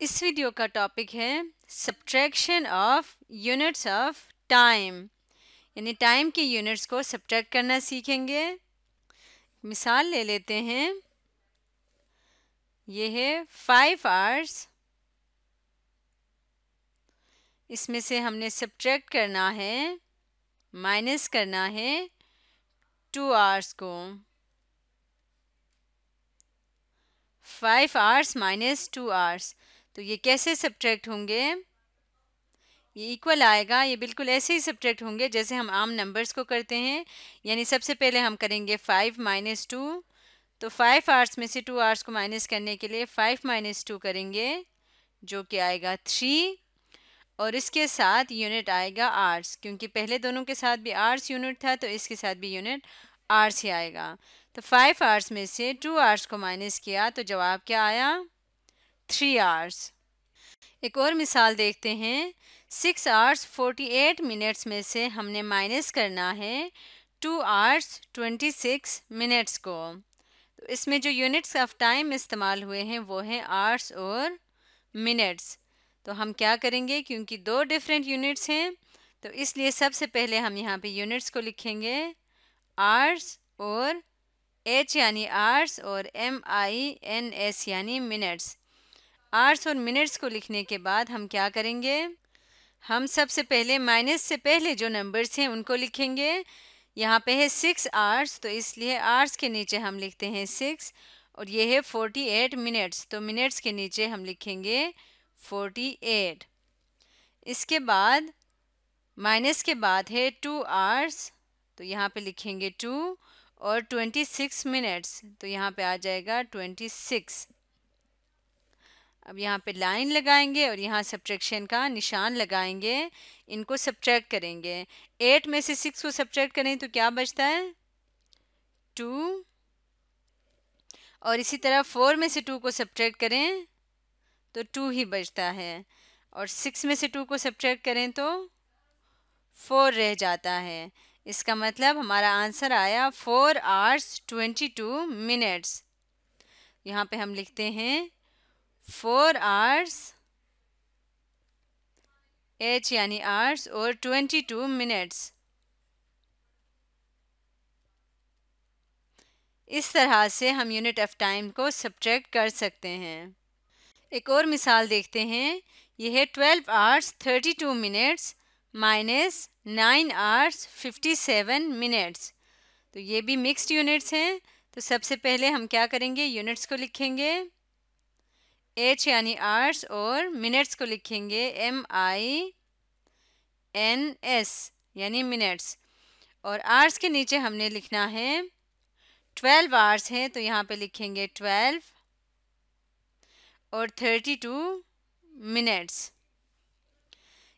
इस वीडियो का टॉपिक है subtraction of units of time यानी टाइम के यूनिट्स को सब्ट्रैक्ट करना सीखेंगे मिसाल ले लेते हैं ये है फाइव आवर्स इसमें से हमने सब्ट्रैक्ट करना है माइनस करना है टू आवर्स को five hours minus two hours तो ये कैसे सब्ट्रैक्ट होंगे ये इक्वल आएगा ये बिल्कुल ऐसे ही सब्ट्रैक्ट होंगे जैसे हम आम नंबर्स को करते हैं यानी सबसे पहले हम करेंगे फाइव माइनस टू तो फाइव आर्स में से टू आर्स को माइनस करने के लिए फाइव माइनस टू करेंगे जो कि आएगा थ्री और इसके साथ यूनिट आएगा आर्स क्योंकि पहले दोनों के साथ भी आर्स यूनिट था तो इसके साथ भी यूनिट आर्स ही आएगा तो फाइव आर्स में से टू आर्स को माइनस किया तो जवाब क्या आया थ्री आवर्स एक और मिसाल देखते हैं six hours forty eight minutes में से हमने माइनस करना है two hours twenty six minutes को तो इसमें जो यूनिट्स ऑफ टाइम इस्तेमाल हुए हैं वो हैं आवर्स और मिनट्स तो हम क्या करेंगे क्योंकि दो डिफरेंट यूनिट्स हैं तो इसलिए सबसे पहले हम यहाँ पे यूनिट्स को लिखेंगे आर्स और एच यानी आर्स और एम आई एन एस यानी मिनट्स आर्ट्स और मिनट्स को लिखने के बाद हम क्या करेंगे हम सबसे पहले माइनस से पहले जो नंबर्स हैं उनको लिखेंगे यहाँ पे है सिक्स आर्स तो इसलिए आर्स के नीचे हम लिखते हैं सिक्स और ये है फोर्टी एट मिनट्स तो मिनट्स के नीचे हम लिखेंगे फोर्टी एट इसके बाद माइनस के बाद है टू आर्स तो यहाँ पे लिखेंगे टू और ट्वेंटी सिक्स मिनट्स तो यहाँ पे आ जाएगा ट्वेंटी सिक्स अब यहाँ पे लाइन लगाएंगे और यहाँ सब्ट्रैक्शन का निशान लगाएंगे इनको सब्ट्रैक्ट करेंगे एट में से सिक्स को सब्ट्रैक्ट करें तो क्या बचता है टू और इसी तरह फोर में से टू को सब्ट्रैक्ट करें तो टू ही बचता है और सिक्स में से टू को सब्ट्रैक्ट करें तो फोर रह जाता है इसका मतलब हमारा आंसर आया four hours twenty two minutes यहाँ पे हम लिखते हैं फोर आवर्स एच यानी आवर्स और ट्वेंटी टू मिनट्स इस तरह से हम यूनिट ऑफ टाइम को सब्ट्रैक्ट कर सकते हैं एक और मिसाल देखते हैं यह है twelve hours thirty two minutes minus nine hours fifty seven minutes तो ये भी मिक्स्ड यूनिट्स हैं तो सबसे पहले हम क्या करेंगे यूनिट्स को लिखेंगे एच यानी आर्स और मिनट्स को लिखेंगे एम आई एन एस यानी मिनट्स और आर्स के नीचे हमने लिखना है ट्वेल्व आर्स हैं तो यहाँ पे लिखेंगे ट्वेल्व और थर्टी टू मिनट्स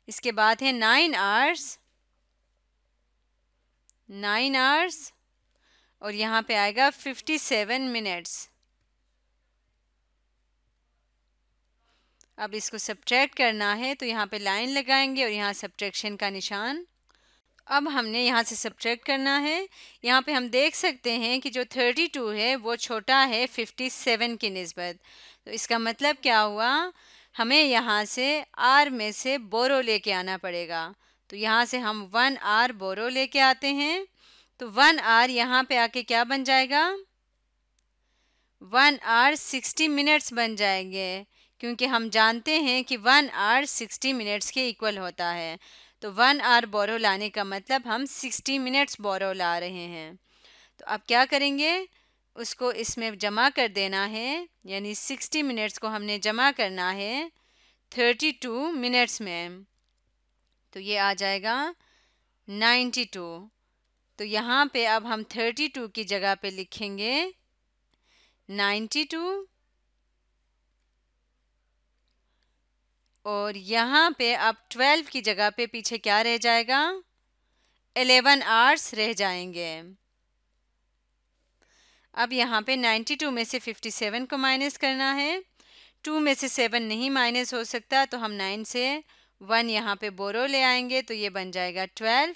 इसके बाद है नाइन आर्स नाइन आर्स और यहाँ पे आएगा फिफ्टी सेवन मिनट्स अब इसको सब्ट्रैक्ट करना है तो यहाँ पे लाइन लगाएंगे और यहाँ सब्ट्रैक्शन का निशान अब हमने यहाँ से सब्ट्रैक्ट करना है यहाँ पे हम देख सकते हैं कि जो 32 है वो छोटा है 57 की नस्बत तो इसका मतलब क्या हुआ हमें यहाँ से आर में से बोरो लेके आना पड़ेगा तो यहाँ से हम वन आर बोरो लेके आते हैं तो वन आर यहाँ पे आके क्या बन जाएगा वन आर सिक्सटी मिनट्स बन जाएंगे क्योंकि हम जानते हैं कि वन आर सिक्सटी मिनट्स के इक्वल होता है तो वन आर बोरो लाने का मतलब हम सिक्सटी मिनट्स बोरो ला रहे हैं तो अब क्या करेंगे उसको इसमें जमा कर देना है यानी सिक्सटी मिनट्स को हमने जमा करना है थर्टी टू मिनट्स में तो ये आ जाएगा नाइन्टी टू तो यहाँ पे अब हम थर्टी टू की जगह पे लिखेंगे नाइन्टी टू और यहाँ पे अब ट्वेल्व की जगह पे पीछे क्या रह जाएगा एलेवन आवर्स रह जाएंगे अब यहाँ पे 92 में से 57 को माइनस करना है टू में से सेवन नहीं माइनस हो सकता तो हम नाइन से वन यहाँ पे बोरो ले आएंगे तो ये बन जाएगा ट्वेल्व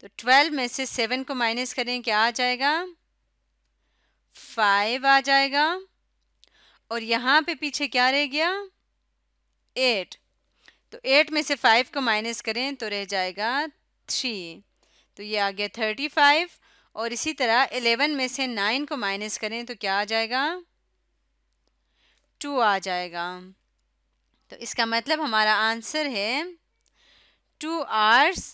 तो ट्वेल्व में से सेवन को माइनस करें क्या आ जाएगा फाइव आ जाएगा और यहाँ पे पीछे क्या रह गया एट तो एट में से फाइव को माइनस करें तो रह जाएगा थ्री तो ये आ गया थर्टी फाइव और इसी तरह एलेवन में से नाइन को माइनस करें तो क्या आ जाएगा टू आ जाएगा तो इसका मतलब हमारा आंसर है two hours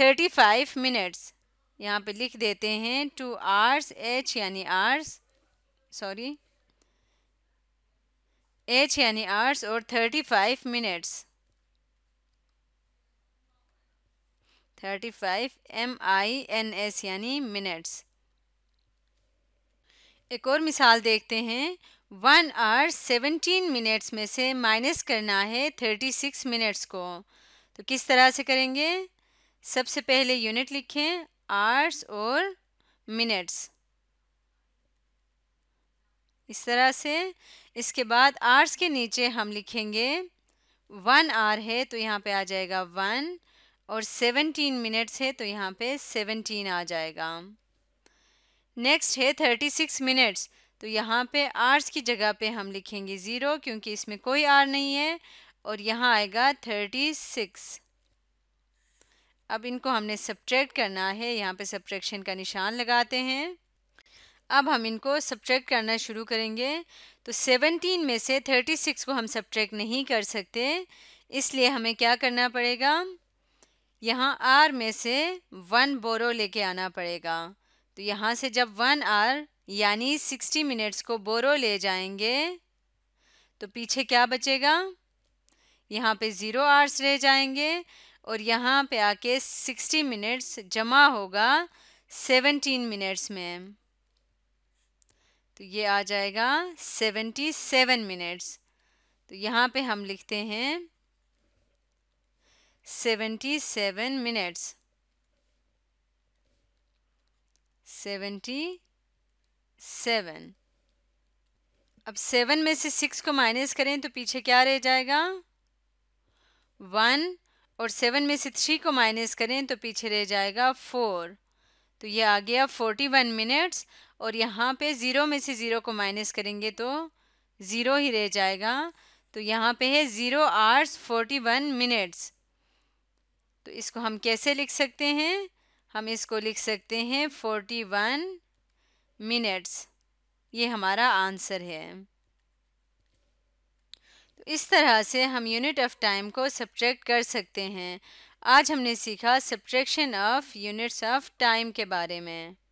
thirty five minutes यहाँ पे लिख देते हैं टू आर्स एच यानी आर्स सॉरी एच यानी आवर्स और thirty five minutes thirty five M I N S यानी मिनट्स एक और मिसाल देखते हैं वन आर सेवनटीन मिनट्स में से माइनस करना है थर्टी सिक्स मिनट्स को तो किस तरह से करेंगे सबसे पहले यूनिट लिखें आर्ट्स और मिनट्स इस तरह से इसके बाद आर्स के नीचे हम लिखेंगे वन आर है तो यहाँ पे आ जाएगा वन और सेवनटीन मिनट्स है तो यहाँ पे सेवनटीन आ जाएगा नेक्स्ट है थर्टी सिक्स मिनट्स तो यहाँ पे आर्स की जगह पे हम लिखेंगे ज़ीरो क्योंकि इसमें कोई आर नहीं है और यहाँ आएगा थर्टी सिक्स अब इनको हमने सब्ट्रैक्ट करना है यहाँ पे सब्ट्रैक्शन का निशान लगाते हैं अब हम इनको सब्ट्रैक्ट करना शुरू करेंगे तो 17 में से 36 को हम सब्ट्रैक्ट नहीं कर सकते इसलिए हमें क्या करना पड़ेगा यहाँ आर में से वन बोरो लेके आना पड़ेगा तो यहाँ से जब वन आर यानी 60 मिनट्स को बोरो ले जाएंगे तो पीछे क्या बचेगा यहाँ पे ज़ीरो आर्स रह जाएंगे और यहाँ पे आके 60 मिनट्स जमा होगा 17 मिनट्स में तो ये आ जाएगा सेवेंटी सेवन मिनट्स तो यहाँ पे हम लिखते हैं seventy seven minutes seventy seven अब सेवन में से सिक्स को माइनस करें तो पीछे क्या रह जाएगा वन और सेवन में से थ्री को माइनस करें तो पीछे रह जाएगा फोर तो ये आ गया फोर्टी वन मिनट्स और यहाँ पे ज़ीरो में से ज़ीरो को माइनस करेंगे तो ज़ीरो ही रह जाएगा तो यहाँ पे है zero hours forty one minutes तो इसको हम कैसे लिख सकते हैं हम इसको लिख सकते हैं फोर्टी वन मिनट्स ये हमारा आंसर है तो इस तरह से हम यूनिट ऑफ टाइम को सब्ट्रैक्ट कर सकते हैं आज हमने सीखा subtraction of units of time के बारे में